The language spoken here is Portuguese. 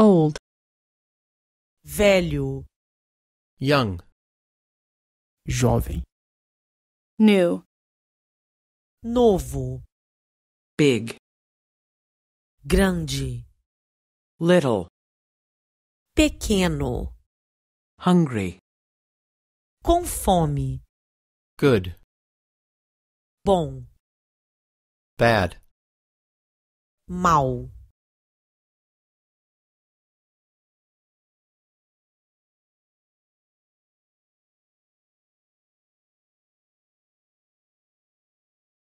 Old. Velho. Young. Jovem. New. Novo. Big. Grande. Little. Pequeno. Hungry. Com fome. Good. Bom. Bad. Mal.